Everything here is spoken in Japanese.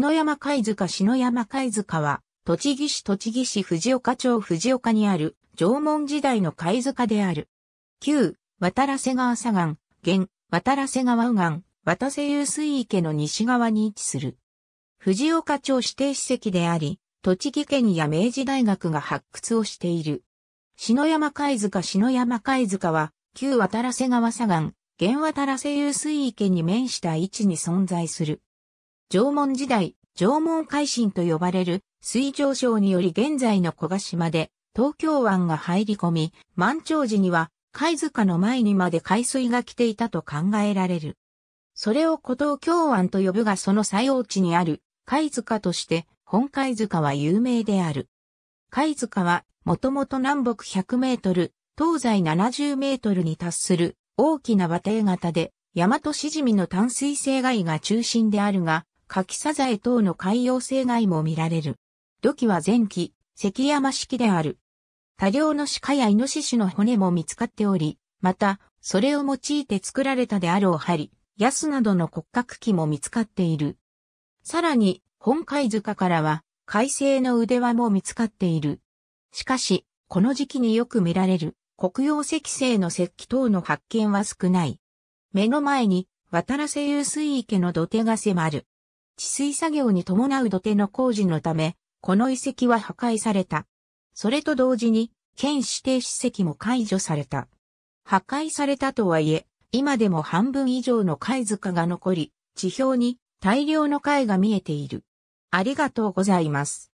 篠山貝塚篠山貝塚は、栃木市栃木市藤岡町藤岡にある、縄文時代の貝塚である。旧、渡良瀬川左岸、現、渡良瀬川右岸、渡瀬遊水池の西側に位置する。藤岡町指定史跡であり、栃木県や明治大学が発掘をしている。篠山貝塚篠山貝塚は、旧渡良瀬川左岸、現渡良瀬遊水池に面した位置に存在する。縄文時代、縄文海進と呼ばれる水上昇により現在の小ヶ島で東京湾が入り込み、満潮時には貝塚の前にまで海水が来ていたと考えられる。それを古東京湾と呼ぶがその最大地にある貝塚として本貝塚は有名である。貝塚はもともと南北100メートル、東西70メートルに達する大きな和蹄型で、大和しじみの淡水性貝が中心であるが、柿サザエ等の海洋生害も見られる。土器は前期、関山式である。多量の鹿やイノシシの骨も見つかっており、また、それを用いて作られたであろう針、ヤスなどの骨格器も見つかっている。さらに、本海塚からは、海星の腕輪も見つかっている。しかし、この時期によく見られる、黒曜石製の石器等の発見は少ない。目の前に、渡良瀬遊水池の土手が迫る。治水作業に伴う土手の工事のため、この遺跡は破壊された。それと同時に、県指定史跡も解除された。破壊されたとはいえ、今でも半分以上の貝塚が残り、地表に大量の貝が見えている。ありがとうございます。